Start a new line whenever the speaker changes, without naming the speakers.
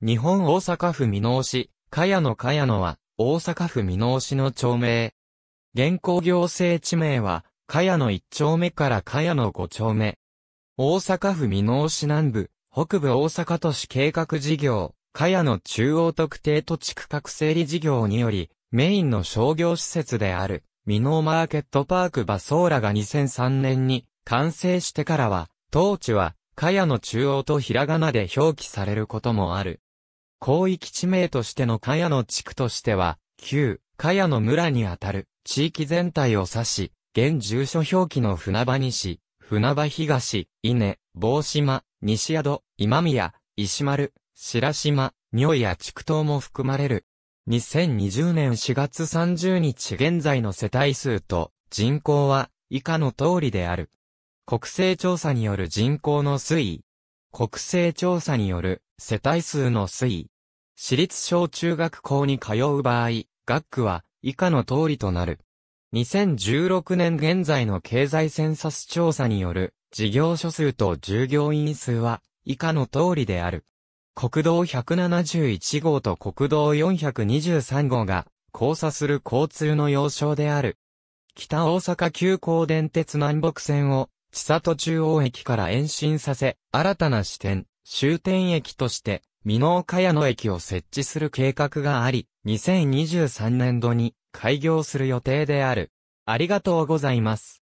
日本大阪府美濃市、茅野茅野は、大阪府美濃市の町名。現行行政地名は、茅野1丁目から茅野5丁目。大阪府美濃市南部、北部大阪都市計画事業、茅野中央特定土地区画整理事業により、メインの商業施設である、美濃マーケットパークバソーラが2003年に完成してからは、当地は、茅野中央とひらがなで表記されることもある。広域地名としての茅野地区としては、旧、茅野村にあたる地域全体を指し、現住所表記の船場西、船場東、稲、坊島、西宿、今宮、石丸、白島、女や畜島も含まれる。2020年4月30日現在の世帯数と人口は以下の通りである。国勢調査による人口の推移、国勢調査による世帯数の推移。私立小中学校に通う場合、学区は以下の通りとなる。2016年現在の経済センサス調査による事業所数と従業員数は以下の通りである。国道171号と国道423号が交差する交通の要衝である。北大阪急行電鉄南北線を千里中央駅から延伸させ、新たな支点、終点駅として、美濃岡谷の駅を設置する計画があり、2023年度に開業する予定である。ありがとうございます。